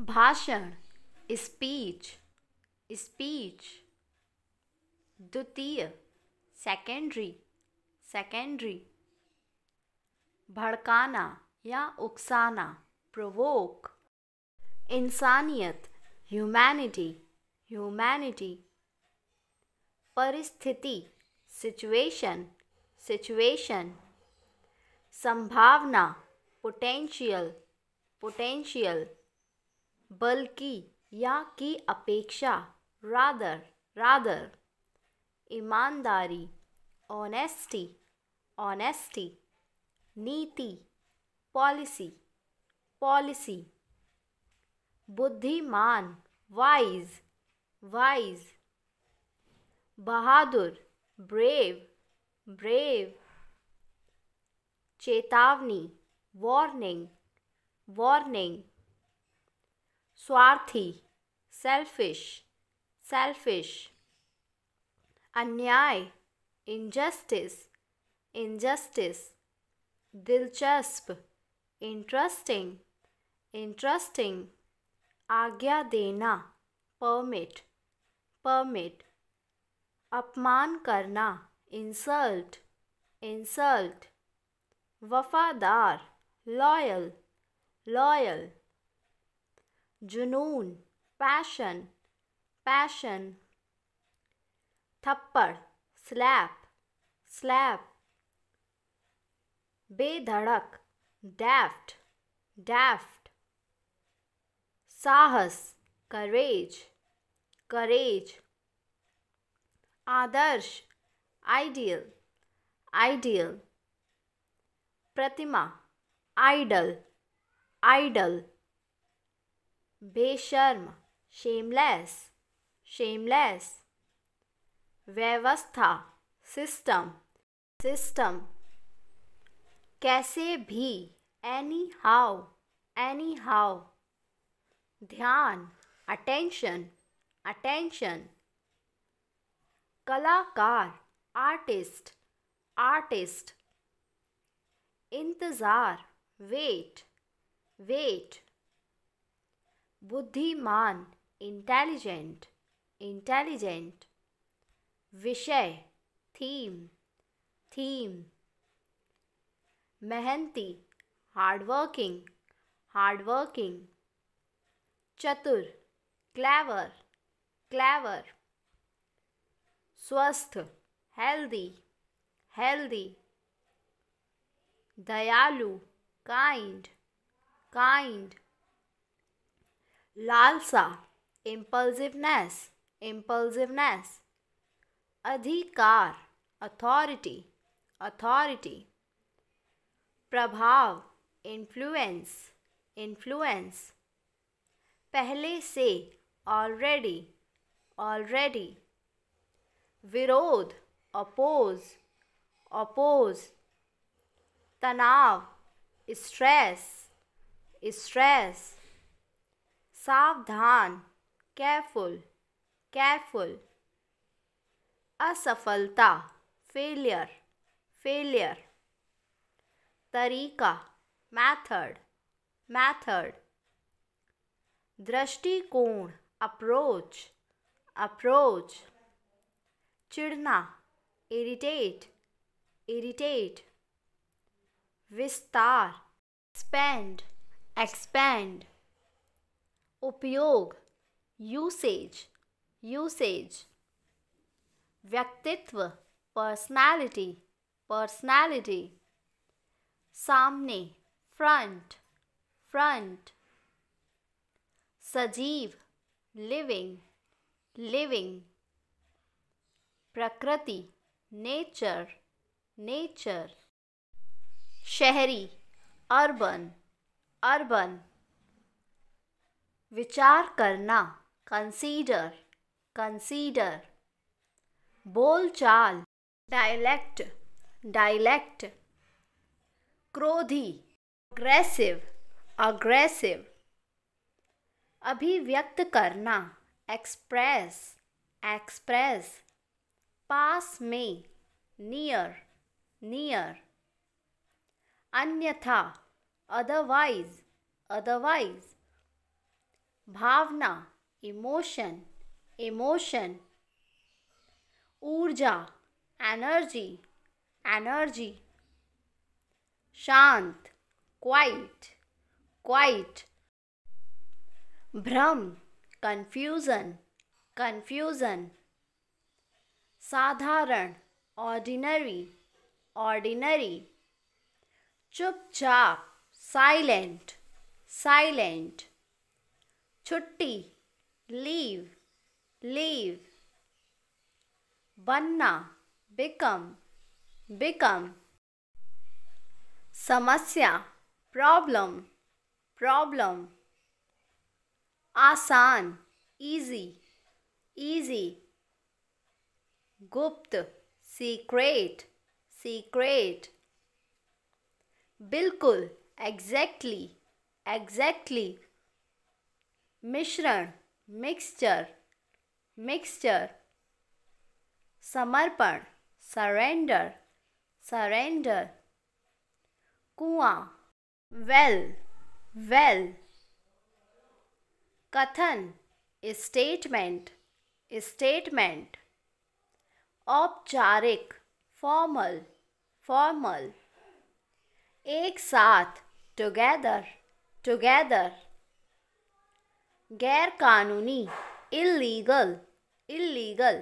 भाषण speech speech द्वितीय secondary secondary भड़काना या उकसाना प्रोवोक इंसानियत ह्यूमैनिटी ह्यूमैनिटी परिस्थिति सिचुएशन सिचुएशन संभावना पोटेंशियल पोटेंशियल बल्कि या की अपेक्षा रादर रादर ईमानदारी ऑनेस्टी ऑनेस्टी नीति पॉलिसी पॉलिसी बुद्धिमान वाइज वाइज बहादुर ब्रेव ब्रेव चेतावनी वार्निंग वार्निंग स्वार्थी सेल्फिश सेल्फिश अन्याय इनजस्टिस इनजस्टिस दिलचस्प इंटरेस्टिंग इंटरेस्टिंग आज्ञा देना परमिट परमिट अपमान करना इंसल्ट इंसल्ट वफादार लॉयल लॉयल जुनून पैशन पैशन थप्पड़ स्लैप स्लैप बेधड़क डैफ्ट डैफ्ट साहस करेज करेज आदर्श आइडियल आइडियल प्रतिमा आइडल आइडल बेशर्म शेमलेस शेमलेस व्यवस्था सिस्टम सिस्टम कैसे भी एनी हाउ एनी हाउ ध्यान अटेंशन अटेंशन कलाकार आर्टिस्ट आर्टिस्ट इंतज़ार वेट वेट बुद्धिमान इंटेलिजेंट इंटेलिजेंट विषय थीम थीम मेहनती हार्डवर्किंग हार्डवर्किंग चतुर क्लैवर क्लैवर स्वस्थ हेल्दी हेल्दी दयालु काइंड काइंड लालसा इम्पल्सिवनेस इम्पल्सिवनेस अधिकार अथॉरिटी अथॉरिटी प्रभाव इन्फ्लुएंस इन्फ्लुएंस पहले से ऑलरेडी ऑलरेडी विरोध अपोज अपोज तनाव स्ट्रेस स्ट्रेस सावधान केयरफुल केयरफुल असफलता फेलियर फेलियर तरीका मैथड मैथड दृष्टिकोण अप्रोच अप्रोच चिड़ना इरिटेट इरिटेट विस्तार एक्सपेंड एक्सपेंड उपयोग यूसेज यूसेज व्यक्तित्व पर्सनालिटी पर्सनालिटी सामने फ्रंट फ्रंट सजीव लिविंग लिविंग प्रकृति नेचर नेचर शहरी अर्बन अर्बन विचार करना कंसीडर कंसीडर बोलचाल डायलेक्ट डायलैक्ट क्रोधी अग्रेसिव अग्रेसिव अभिव्यक्त करना एक्सप्रेस एक्सप्रेस पास में नियर नियर अन्यथा अदरवाइज अदरवाइज भावना इमोशन इमोशन ऊर्जा एनर्जी एनर्जी शांत क्वाइट क्वाइट भ्रम कन्फ्यूज़न कन्फ्यूज़न साधारण ऑर्डिनरी ऑर्डिनरी चुपचाप साइलेंट साइलेंट छुट्टी लीव लीव बनना बिकम बिकम समस्या प्रॉब्लम प्रॉब्लम आसान इजी इजी गुप्त सीक्रेट सीक्रेट बिल्कुल एग्जैक्टली एग्जैक्टली मिश्रण मिक्सचर मिक्सचर समर्पण सरेंडर सरेंडर कुआं वेल वेल कथन स्टेटमेंट स्टेटमेंट औपचारिक फॉर्मल फॉर्मल एक साथ टुगेदर टुगेदर गैरकानूनी इलीगल इलीगल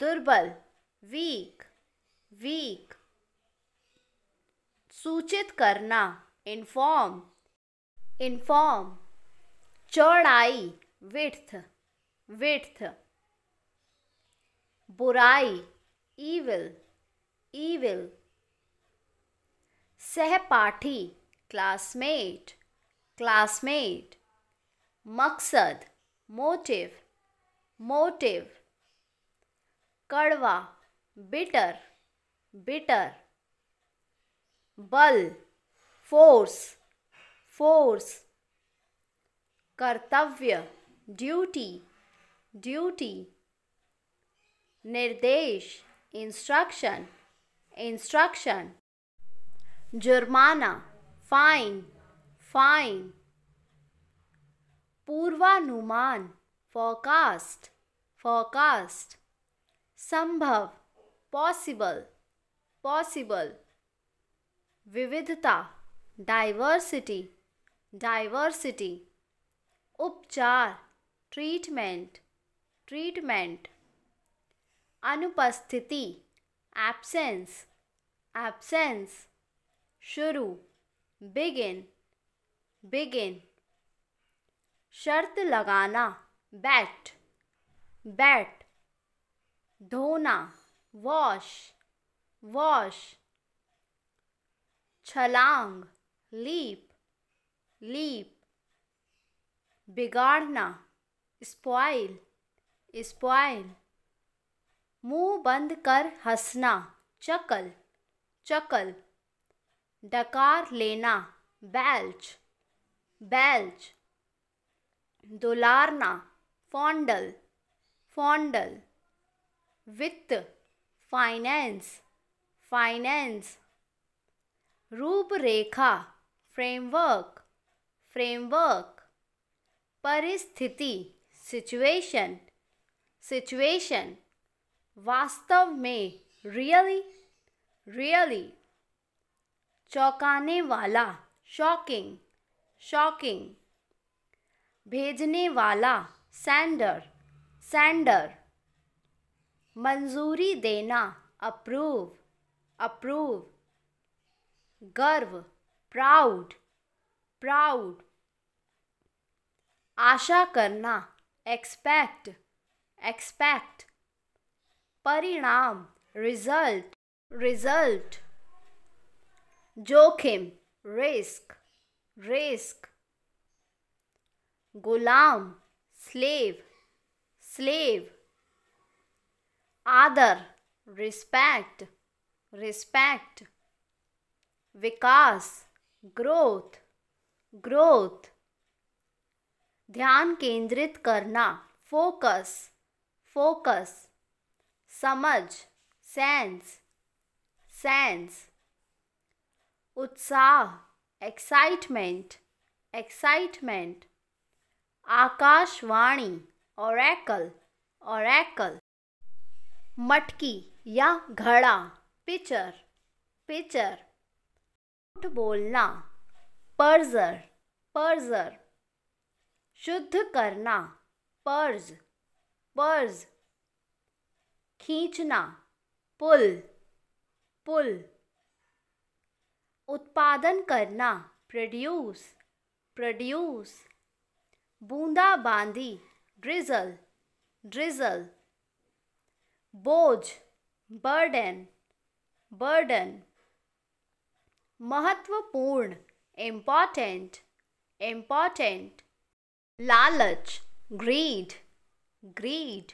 दुर्बल वीक वीक सूचित करना इन्फॉर्म इन्फॉर्म चौड़ाई विथ विथ बुराई ईविल ईविल सहपाठी क्लासमेट क्लासमेट मकसद मोटिव मोटिव कड़वा बिटर बिटर बल फोर्स फोर्स कर्तव्य ड्यूटी ड्यूटी निर्देश इंस्ट्रक्शन इंस्ट्रक्शन जुर्माना फाइन फाइन पूर्वानुमान फॉरकास्ट फॉरकास्ट संभव पॉसिबल पॉसिबल विविधता डाइवर्सिटी डाइवर्सिटी उपचार ट्रीटमेंट ट्रीटमेंट अनुपस्थिति एब्सेंस एब्सेंस शुरू बिगिन बिगिन शर्त लगाना बैट बैट धोना वॉश वॉश छलांग लीप लीप बिगाड़ना स्पॉइल स्पॉइल मुंह बंद कर हंसना चकल चकल डकार लेना बैल्च बैल्च दुलारना फॉन्डल फॉन्डल वित्त फाइनेंस फाइनेंस रूपरेखा फ्रेमवर्क फ्रेमवर्क परिस्थिति सिचुएशन सिचुएशन वास्तव में रियली रियली चौंकाने वाला शॉकिंग शॉकिंग भेजने वाला सेंडर सेंडर मंजूरी देना अप्रूव अप्रूव गर्व प्राउड प्राउड आशा करना एक्सपेक्ट एक्सपेक्ट परिणाम रिजल्ट रिजल्ट जोखिम रिस्क रिस्क गुलाम स्लेव स्लेव आदर रिस्पेक्ट रिस्पेक्ट विकास ग्रोथ ग्रोथ ध्यान केंद्रित करना फोकस फोकस समझ सेंस सेंस उत्साह एक्साइटमेंट एक्साइटमेंट आकाशवाणी ओरैकल ओरैकल मटकी या घड़ा पिचर पिचर झूठ बोलना पर्जर पर्जर शुद्ध करना पर्ज पर्ज खींचना पुल पुल उत्पादन करना प्रोड्यूस प्रोड्यूस बूंदाबांदी ड्रिजल ड्रिजल बोझ बर्डन बर्डन महत्वपूर्ण इम्पॉर्टेंट इम्पॉर्टेंट लालच ग्रीड ग्रीड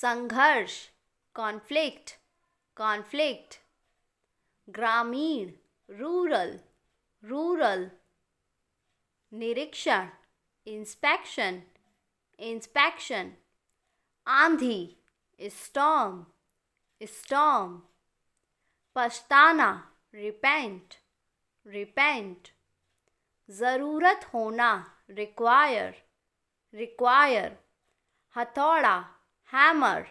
संघर्ष कॉन्फ्लिक्ट कॉन्फ्लिक्ट ग्रामीण रूरल रूरल निरीक्षण इंस्पेक्शन इंस्पेक्शन आंधी स्टॉम स्टॉम पछताना रिपेंट रिपेंट ज़रूरत होना रिक्वायर रिक्वायर हथौड़ा हैमर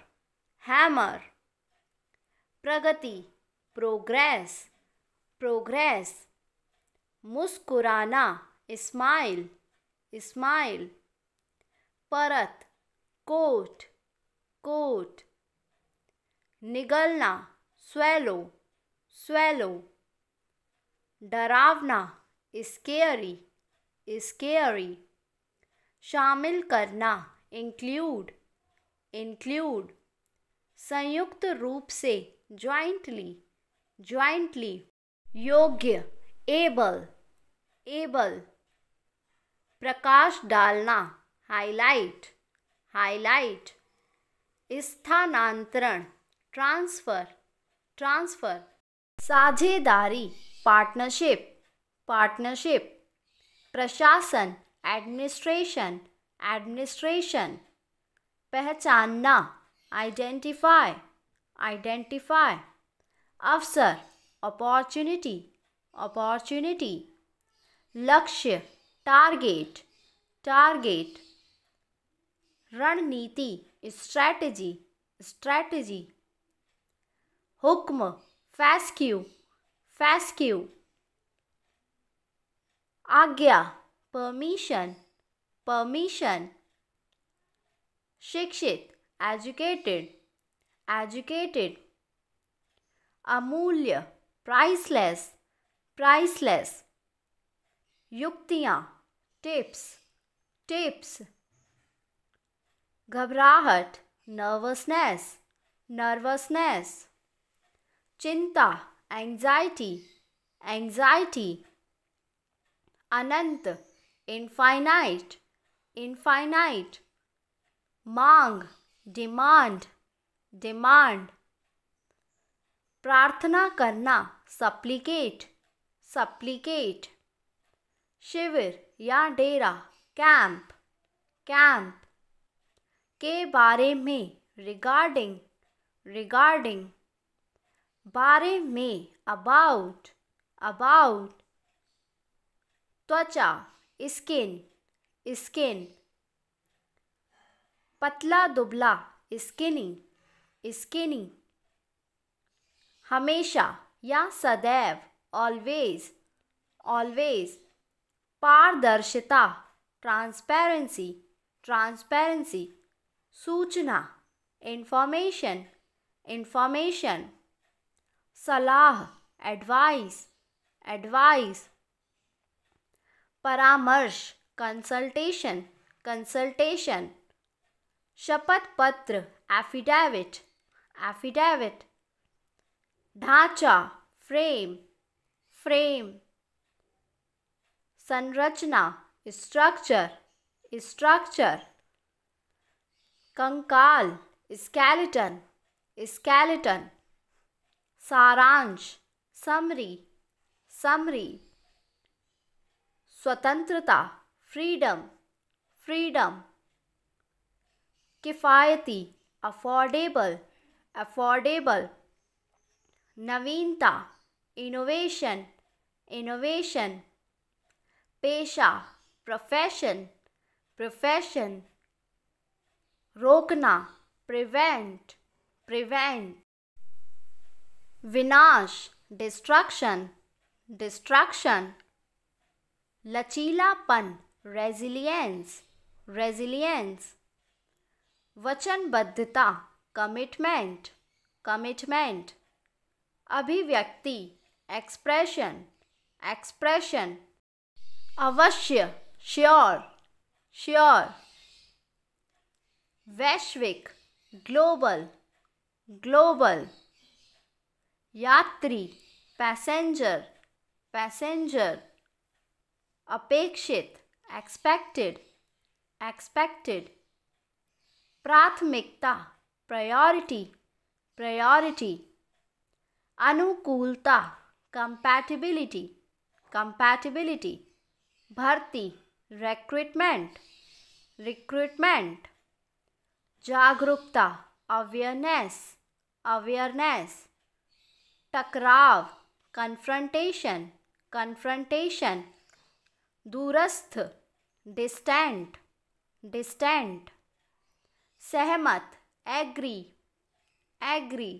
हैमर प्रगति प्रोग्रेस प्रोग्रेस मुस्कुराना स्माइल स्माइल परत कोट कोट निगलना स्वेलो स्वेलो डरावना स्केयरी स्केयरी शामिल करना इंक्लूड इंक्लूड संयुक्त रूप से ज्वाइंटली ज्वाइंटली योग्य एबल एबल प्रकाश डालना हाईलाइट हाईलाइट स्थानांतरण ट्रांसफ़र ट्रांसफ़र साझेदारी पार्टनरशिप पार्टनरशिप प्रशासन एडमिनिस्ट्रेशन एडमिनिस्ट्रेशन पहचानना आइडेंटिफाई आइडेंटिफाई अवसर अपॉर्चुनिटी अपॉर्चुनिटी लक्ष्य टारगेट टारगेट रणनीति स्ट्रैटेजी स्ट्रैटेजी हुक्म फैस्क्यू फैस्क्यू आज्ञा परमिशन परमिशन शिक्षित एजुकेटेड एजुकेटेड अमूल्य प्राइसलेस प्राइसलेस युक्तियाँ टिप्स टिप्स घबराहट नर्वसनेस नर्वसनेस चिंता एंजाइटी एंजाइटी अनंत इनफाइनाइट इनफाइनाइट मांग डिमांड डिमांड प्रार्थना करना सप्लिकेट सप्लिकेट शिविर या डेरा कैंप कैंप के बारे में रिगार्डिंग रिगार्डिंग बारे में अबाउट अबाउट त्वचा स्किन स्किन पतला दुबला स्किनी स्किनी हमेशा या सदैव ऑलवेज ऑलवेज पारदर्शिता ट्रांसपेरेंसी ट्रांसपेरेंसी सूचना इन्फॉर्मेशन इन्फॉर्मेशन सलाह एडवाइस एडवाइस परामर्श कंसल्टेशन कंसल्टेशन शपथ पत्र एफिडेविट एफिडेविट ढांचा फ्रेम फ्रेम संरचना स्ट्रक्चर स्ट्रक्चर कंकाल स्केलेटन स्केलेटन सारांश समरी समरी स्वतंत्रता फ्रीडम फ्रीडम किफ़ायती अफोर्डेबल अफोर्डेबल नवीनता इनोवेशन इनोवेशन पेशा प्रोफेशन प्रोफेशन रोकना प्रिवेंट प्रिवेंट विनाश डिस्ट्रक्शन डिस्ट्रक्शन लचीलापन रेजिलियंस रेजिलियंस वचनबद्धता कमिटमेंट कमिटमेंट अभिव्यक्ति एक्सप्रेशन एक्सप्रेशन अवश्य श्योर श्योर वैश्विक ग्लोबल ग्लोबल यात्री पैसेंजर पैसेंजर अपेक्षित एक्सपेक्टेड एक्सपेक्टेड प्राथमिकता प्रायोरिटी प्रायोरिटी अनुकूलता कंपैटिबिलिटी कंपैटिबिलिटी भर्ती रिक्रूटमेंट रिक्रूटमेंट जागरूकता अवेयरनेस अवेयरनेस टकराव कन्फ्रंटेशन कन्फ्रंटेशन दूरस्थ डिस्टेंट डिस्टेंट सहमत एग्री एग्री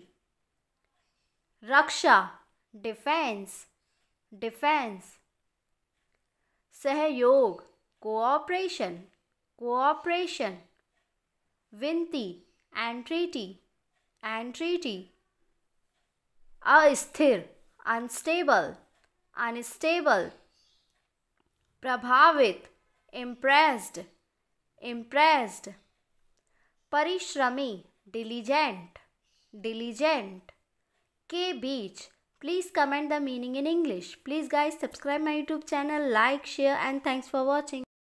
रक्षा डिफेंस डिफेंस सहयोग कोऑपरेशन कोऑपरेशन विनती एंट्रीटी एंट्रीटी अस्थिर अनस्टेबल अनस्टेबल प्रभावित इम्प्रेस्ड इम्प्रेस्ड परिश्रमी डिलीजेंट डिलीजेंट के बीच Please comment the meaning in English. Please guys subscribe my YouTube channel, like, share and thanks for watching.